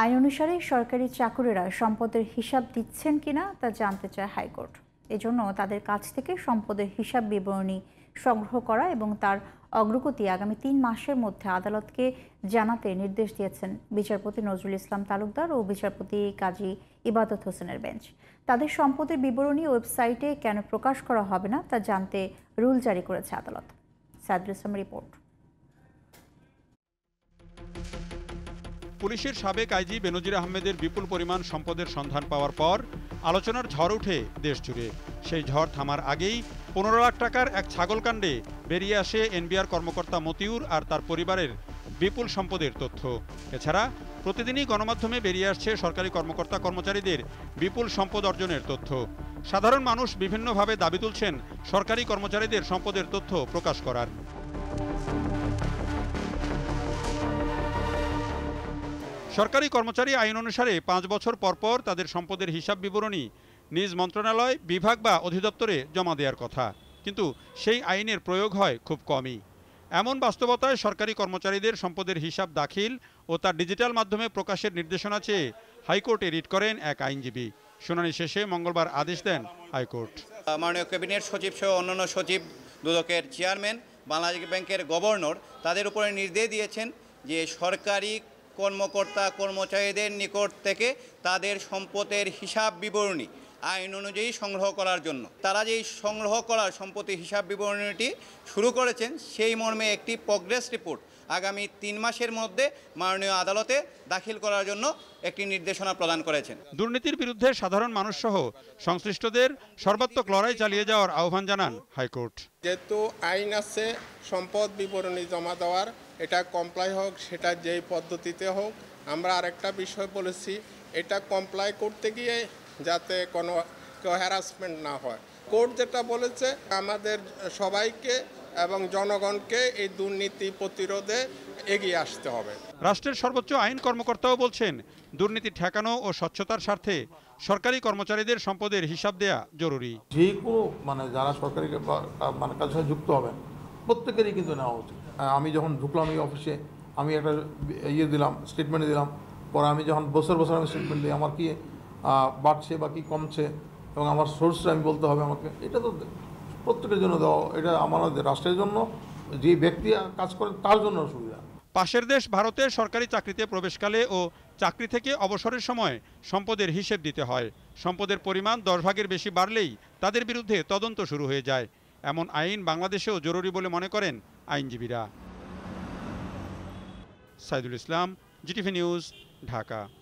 আইন অনুসারে সরকারি চাকুরেরা সম্পদের হিসাব দিচ্ছেন কিনা তা জানতে চায় হাইকোর্ট এজন্য তাদের কাছ থেকে সম্পদের হিসাব বিবরণী সংগ্রহ করা এবং তার অগ্রগতি আগামী তিন মাসের মধ্যে আদালতকে জানাতে নির্দেশ দিয়েছেন বিচারপতি নজরুল ইসলাম তালুকদার ও বিচারপতি কাজী ইবাদত হোসেনের বেঞ্চ তাদের সম্পদের বিবরণী ওয়েবসাইটে কেন প্রকাশ করা হবে না তা জানতে রুল জারি করেছে আদালত সাদুল ইসলাম রিপোর্ট পুলিশের সাবেক আইজি বেনজির আহমেদের বিপুল পরিমাণ সম্পদের সন্ধান পাওয়ার পর আলোচনার ঝড় উঠে দেশ জুড়ে সেই ঝড় থামার আগেই পনেরো লাখ টাকার এক ছাগলকাণ্ডে বেরিয়ে আসে এনবিআর কর্মকর্তা মতিউর আর তার পরিবারের বিপুল সম্পদের তথ্য এছাড়া প্রতিদিনই গণমাধ্যমে বেরিয়ে আসছে সরকারি কর্মকর্তা কর্মচারীদের বিপুল সম্পদ অর্জনের তথ্য সাধারণ মানুষ বিভিন্নভাবে দাবি তুলছেন সরকারি কর্মচারীদের সম্পদের তথ্য প্রকাশ করার সরকারি কর্মচারী আইন অনুসারে পাঁচ বছর পরপর তাদের সম্পদের হিসাব বিবরণী নিজ মন্ত্রণালয় বিভাগ বা অধিদপ্তরে জমা দেওয়ার কথা কিন্তু সেই আইনের প্রয়োগ হয় খুব কমই এমন বাস্তবতায় সরকারি কর্মচারীদের সম্পদের হিসাব দাখিল ও তার ডিজিটাল মাধ্যমে প্রকাশের নির্দেশনা চেয়ে হাইকোর্টে রিট করেন এক আইনজীবী শুনানি শেষে মঙ্গলবার আদেশ দেন হাইকোর্ট মাননীয় ক্যাবিনেট সচিব সহ অন্যান্য সচিব দুদকের চেয়ারম্যান বাংলাদেশ ব্যাংকের গভর্নর তাদের উপরে নির্দেশ দিয়েছেন যে সরকারি কর্মকর্তা কর্মচারীদের নিকট থেকে তাদের সম্পদের হিসাব বিবরণী আইন অনুযায়ী সংগ্রহ করার জন্য তারা যেই সংগ্রহ করার সম্পত্তি হিসাব বিবরণীটি শুরু করেছেন সেই মর্মে একটি প্রগ্রেস রিপোর্ট আগামী তিন মাসের মধ্যে মাননীয় আদালতে দাখিল করার জন্য একটি নির্দেশনা প্রদান করেছেন দুর্নীতির বিরুদ্ধে সাধারণ মানুষ সহ সংশ্লিষ্টদের সর্বাত্মক লড়াই চালিয়ে যাওয়ার আহ্বান জানান হাইকোর্ট যেহেতু আইন আছে সম্পদ বিবরণী জমা দেওয়ার এটা কমপ্লাই হোক সেটা যেই পদ্ধতিতে হোক আমরা আরেকটা বিষয় বলেছি এটা কমপ্লাই করতে গিয়ে যাতে কোনো কেউ হ্যারাসমেন্ট না হয় কোর্ট যেটা বলেছে আমাদের সবাইকে এবং জনগণকে এই দুর্নীতি প্রতিরোধে এগিয়ে আসতে হবে রাষ্ট্রের সর্বোচ্চ আইন কর্মকর্তাও বলছেন দুর্নীতি ঠেকানো ও স্বচ্ছতার স্বার্থে সরকারি কর্মচারীদের সম্পদের হিসাব দেয়া জরুরি যে কোনো মানে যারা সরকারি মানে কাজের সাথে যুক্ত হবেন প্রত্যেকেরই কিন্তু নেওয়া উচিত আমি যখন ঢুকলাম এই অফিসে আমি একটা ইয়ে দিলাম স্টেটমেন্ট দিলাম পরে আমি যখন বছর বছর আমি স্টেটমেন্ট দিই আমার কি বাড়ছে বা কি কমছে এবং আমার সোর্সটা আমি বলতে হবে আমাকে এটা তো প্রত্যেকের জন্য দেওয়া এটা আমাদের রাষ্ট্রের জন্য যে ব্যক্তি কাজ করেন তার জন্য সুবিধা পাশের দেশ ভারতে সরকারি চাকরিতে প্রবেশকালে ও চাকরি থেকে অবসরের সময় সম্পদের হিসেব দিতে হয় সম্পদের পরিমাণ দশ ভাগের বেশি বাড়লেই তাদের বিরুদ্ধে তদন্ত শুরু হয়ে যায় এমন আইন বাংলাদেশেও জরুরি বলে মনে করেন আইনজীবীরা সাইদুল ইসলাম জিটিভি নিউজ ঢাকা